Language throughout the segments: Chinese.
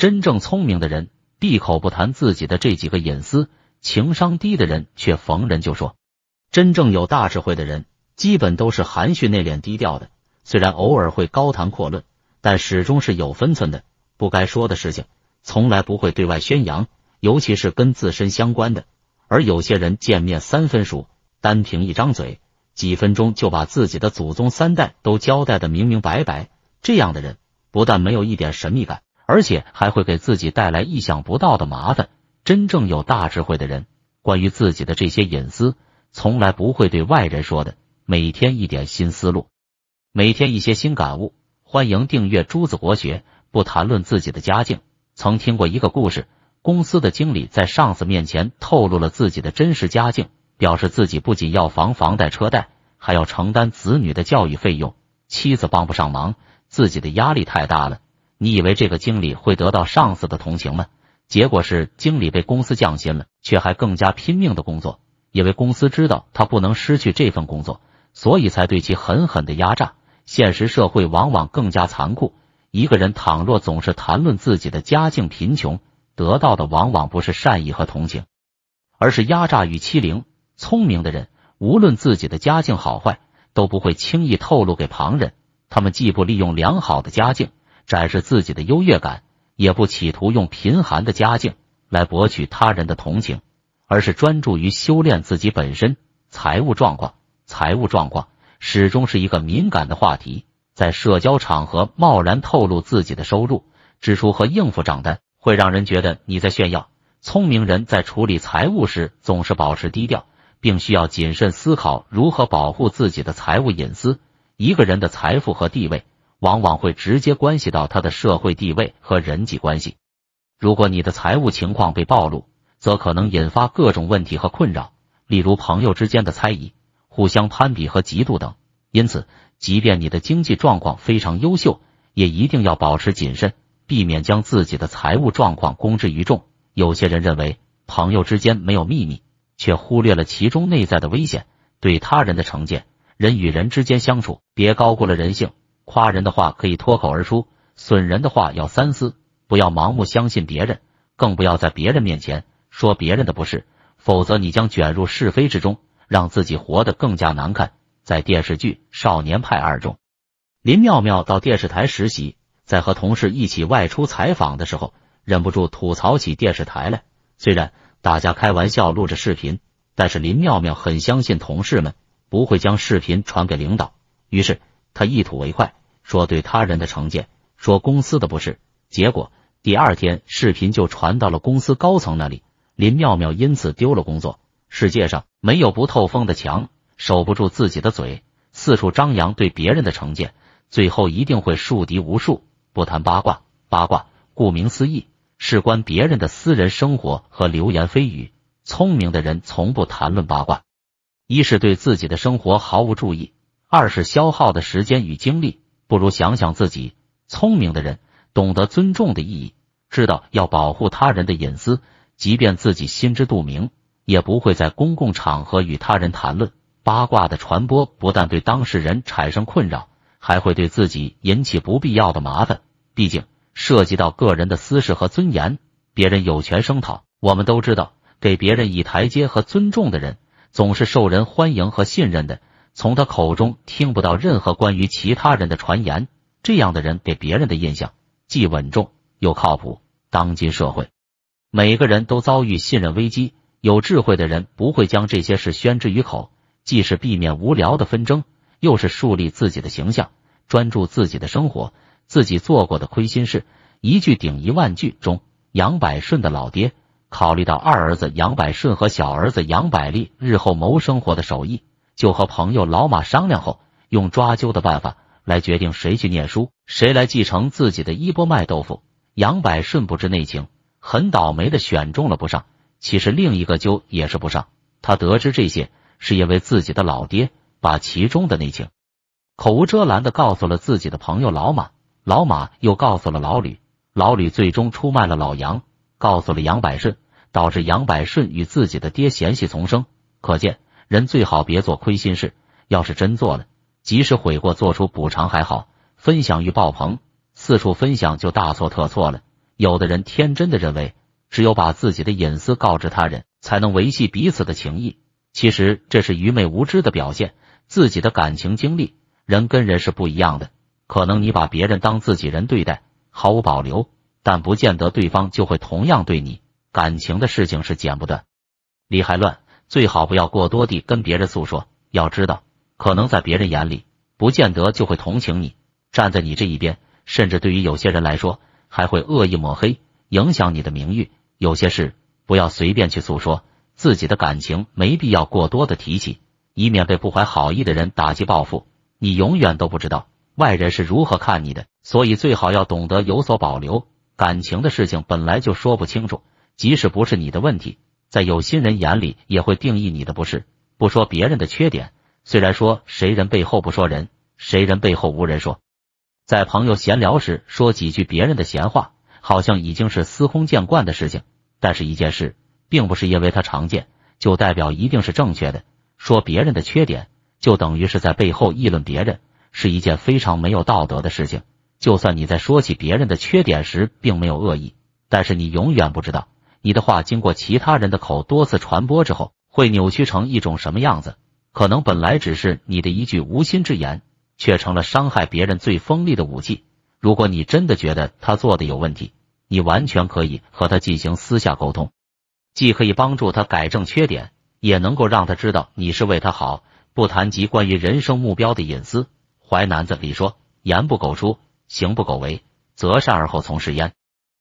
真正聪明的人闭口不谈自己的这几个隐私，情商低的人却逢人就说。真正有大智慧的人，基本都是含蓄内敛、低调的，虽然偶尔会高谈阔论，但始终是有分寸的，不该说的事情从来不会对外宣扬，尤其是跟自身相关的。而有些人见面三分熟，单凭一张嘴，几分钟就把自己的祖宗三代都交代的明明白白，这样的人不但没有一点神秘感。而且还会给自己带来意想不到的麻烦。真正有大智慧的人，关于自己的这些隐私，从来不会对外人说的。每天一点新思路，每天一些新感悟。欢迎订阅《朱子国学》，不谈论自己的家境。曾听过一个故事，公司的经理在上司面前透露了自己的真实家境，表示自己不仅要防房贷车贷，还要承担子女的教育费用，妻子帮不上忙，自己的压力太大了。你以为这个经理会得到上司的同情吗？结果是经理被公司降薪了，却还更加拼命的工作，因为公司知道他不能失去这份工作，所以才对其狠狠的压榨。现实社会往往更加残酷，一个人倘若总是谈论自己的家境贫穷，得到的往往不是善意和同情，而是压榨与欺凌。聪明的人无论自己的家境好坏，都不会轻易透露给旁人，他们既不利用良好的家境。展示自己的优越感，也不企图用贫寒的家境来博取他人的同情，而是专注于修炼自己本身。财务状况，财务状况始终是一个敏感的话题，在社交场合贸然透露自己的收入、支出和应付账单，会让人觉得你在炫耀。聪明人在处理财务时总是保持低调，并需要谨慎思考如何保护自己的财务隐私。一个人的财富和地位。往往会直接关系到他的社会地位和人际关系。如果你的财务情况被暴露，则可能引发各种问题和困扰，例如朋友之间的猜疑、互相攀比和嫉妒等。因此，即便你的经济状况非常优秀，也一定要保持谨慎，避免将自己的财务状况公之于众。有些人认为朋友之间没有秘密，却忽略了其中内在的危险。对他人的成见，人与人之间相处，别高估了人性。夸人的话可以脱口而出，损人的话要三思，不要盲目相信别人，更不要在别人面前说别人的不是，否则你将卷入是非之中，让自己活得更加难看。在电视剧《少年派二》中，林妙妙到电视台实习，在和同事一起外出采访的时候，忍不住吐槽起电视台来。虽然大家开玩笑录着视频，但是林妙妙很相信同事们不会将视频传给领导，于是她一吐为快。说对他人的成见，说公司的不是，结果第二天视频就传到了公司高层那里。林妙妙因此丢了工作。世界上没有不透风的墙，守不住自己的嘴，四处张扬对别人的成见，最后一定会树敌无数。不谈八卦，八卦顾名思义，事关别人的私人生活和流言蜚语。聪明的人从不谈论八卦，一是对自己的生活毫无注意，二是消耗的时间与精力。不如想想自己，聪明的人懂得尊重的意义，知道要保护他人的隐私，即便自己心知肚明，也不会在公共场合与他人谈论八卦的传播。不但对当事人产生困扰，还会对自己引起不必要的麻烦。毕竟涉及到个人的私事和尊严，别人有权声讨。我们都知道，给别人以台阶和尊重的人，总是受人欢迎和信任的。从他口中听不到任何关于其他人的传言，这样的人给别人的印象既稳重又靠谱。当今社会，每个人都遭遇信任危机，有智慧的人不会将这些事宣之于口，既是避免无聊的纷争，又是树立自己的形象，专注自己的生活。自己做过的亏心事，一句顶一万句。中杨百顺的老爹考虑到二儿子杨百顺和小儿子杨百利日后谋生活的手艺。就和朋友老马商量后，用抓阄的办法来决定谁去念书，谁来继承自己的衣钵卖豆腐。杨百顺不知内情，很倒霉的选中了不上。其实另一个阄也是不上。他得知这些，是因为自己的老爹把其中的内情口无遮拦的告诉了自己的朋友老马，老马又告诉了老吕，老吕最终出卖了老杨，告诉了杨百顺，导致杨百顺与自己的爹嫌隙丛生。可见。人最好别做亏心事，要是真做了，及时悔过，做出补偿还好。分享欲爆棚，四处分享就大错特错了。有的人天真的认为，只有把自己的隐私告知他人，才能维系彼此的情谊，其实这是愚昧无知的表现。自己的感情经历，人跟人是不一样的，可能你把别人当自己人对待，毫无保留，但不见得对方就会同样对你。感情的事情是剪不断，理还乱。最好不要过多地跟别人诉说，要知道，可能在别人眼里，不见得就会同情你，站在你这一边，甚至对于有些人来说，还会恶意抹黑，影响你的名誉。有些事不要随便去诉说，自己的感情没必要过多的提起，以免被不怀好意的人打击报复。你永远都不知道外人是如何看你的，所以最好要懂得有所保留。感情的事情本来就说不清楚，即使不是你的问题。在有心人眼里，也会定义你的不是。不说别人的缺点，虽然说谁人背后不说人，谁人背后无人说。在朋友闲聊时说几句别人的闲话，好像已经是司空见惯的事情。但是一件事并不是因为它常见，就代表一定是正确的。说别人的缺点，就等于是在背后议论别人，是一件非常没有道德的事情。就算你在说起别人的缺点时，并没有恶意，但是你永远不知道。你的话经过其他人的口多次传播之后，会扭曲成一种什么样子？可能本来只是你的一句无心之言，却成了伤害别人最锋利的武器。如果你真的觉得他做的有问题，你完全可以和他进行私下沟通，既可以帮助他改正缺点，也能够让他知道你是为他好。不谈及关于人生目标的隐私。淮南子里说：“言不苟出，行不苟为，择善而后从事焉。”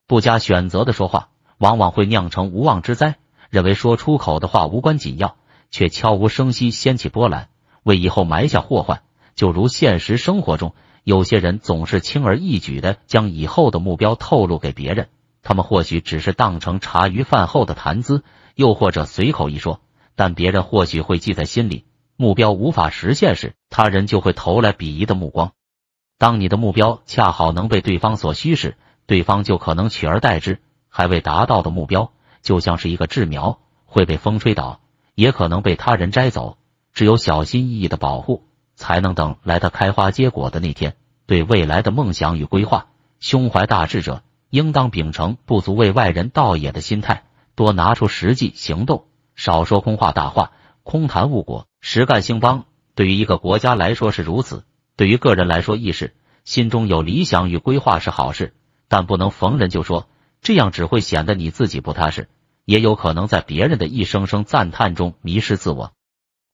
不加选择的说话。往往会酿成无妄之灾。认为说出口的话无关紧要，却悄无声息掀起波澜，为以后埋下祸患。就如现实生活中，有些人总是轻而易举的将以后的目标透露给别人，他们或许只是当成茶余饭后的谈资，又或者随口一说，但别人或许会记在心里。目标无法实现时，他人就会投来鄙夷的目光。当你的目标恰好能被对方所需时，对方就可能取而代之。还未达到的目标，就像是一个稚苗，会被风吹倒，也可能被他人摘走。只有小心翼翼的保护，才能等来它开花结果的那天。对未来的梦想与规划，胸怀大志者应当秉承“不足为外人道也”的心态，多拿出实际行动，少说空话大话，空谈误国，实干兴邦。对于一个国家来说是如此，对于个人来说亦是。心中有理想与规划是好事，但不能逢人就说。这样只会显得你自己不踏实，也有可能在别人的一声声赞叹中迷失自我。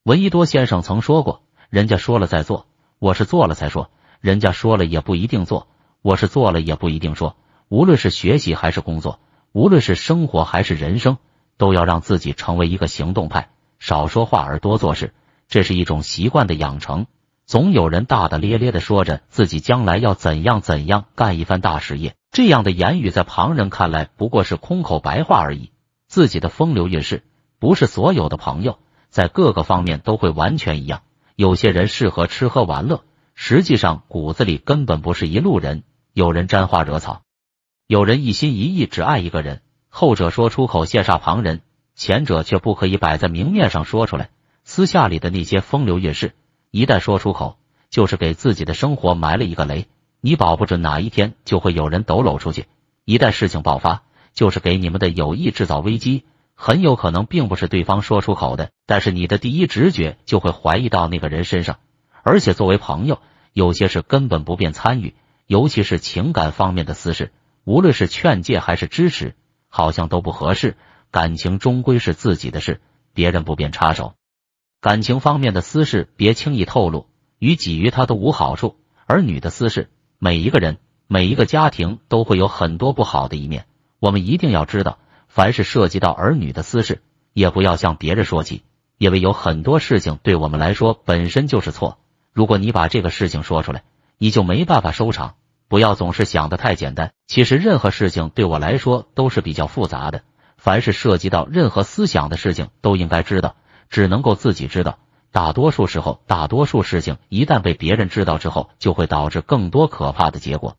闻一多先生曾说过：“人家说了再做，我是做了才说；人家说了也不一定做，我是做了也不一定说。”无论是学习还是工作，无论是生活还是人生，都要让自己成为一个行动派，少说话而多做事，这是一种习惯的养成。总有人大大咧咧的说着自己将来要怎样怎样干一番大事业。这样的言语在旁人看来不过是空口白话而已。自己的风流韵事，不是所有的朋友在各个方面都会完全一样。有些人适合吃喝玩乐，实际上骨子里根本不是一路人。有人沾花惹草，有人一心一意只爱一个人。后者说出口羡煞旁人，前者却不可以摆在明面上说出来。私下里的那些风流韵事，一旦说出口，就是给自己的生活埋了一个雷。你保不准哪一天就会有人抖搂出去，一旦事情爆发，就是给你们的友谊制造危机。很有可能并不是对方说出口的，但是你的第一直觉就会怀疑到那个人身上。而且作为朋友，有些事根本不便参与，尤其是情感方面的私事，无论是劝诫还是支持，好像都不合适。感情终归是自己的事，别人不便插手。感情方面的私事别轻易透露，与己于他都无好处。而女的私事。每一个人，每一个家庭都会有很多不好的一面，我们一定要知道。凡是涉及到儿女的私事，也不要向别人说起，因为有很多事情对我们来说本身就是错。如果你把这个事情说出来，你就没办法收场。不要总是想的太简单，其实任何事情对我来说都是比较复杂的。凡是涉及到任何思想的事情，都应该知道，只能够自己知道。大多数时候，大多数事情一旦被别人知道之后，就会导致更多可怕的结果。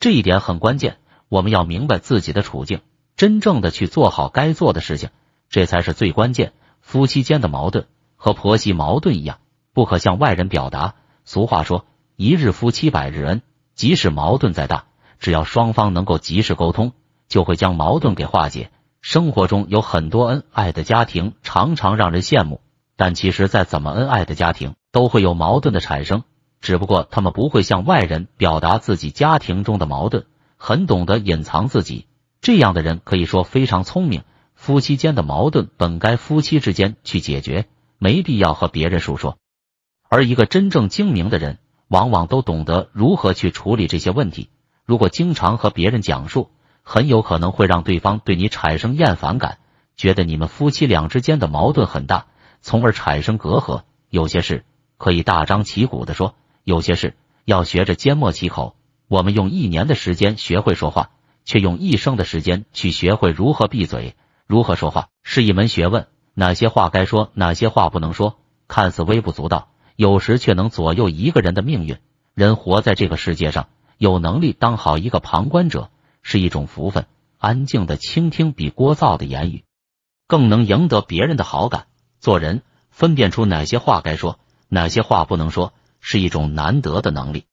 这一点很关键，我们要明白自己的处境，真正的去做好该做的事情，这才是最关键。夫妻间的矛盾和婆媳矛盾一样，不可向外人表达。俗话说，一日夫妻百日恩，即使矛盾再大，只要双方能够及时沟通，就会将矛盾给化解。生活中有很多恩爱的家庭，常常让人羡慕。但其实，再怎么恩爱的家庭都会有矛盾的产生，只不过他们不会向外人表达自己家庭中的矛盾，很懂得隐藏自己。这样的人可以说非常聪明。夫妻间的矛盾本该夫妻之间去解决，没必要和别人诉说。而一个真正精明的人，往往都懂得如何去处理这些问题。如果经常和别人讲述，很有可能会让对方对你产生厌烦感，觉得你们夫妻俩之间的矛盾很大。从而产生隔阂。有些事可以大张旗鼓的说，有些事要学着缄默其口。我们用一年的时间学会说话，却用一生的时间去学会如何闭嘴、如何说话，是一门学问。哪些话该说，哪些话不能说，看似微不足道，有时却能左右一个人的命运。人活在这个世界上，有能力当好一个旁观者是一种福分。安静的倾听比聒噪的言语更能赢得别人的好感。做人，分辨出哪些话该说，哪些话不能说，是一种难得的能力。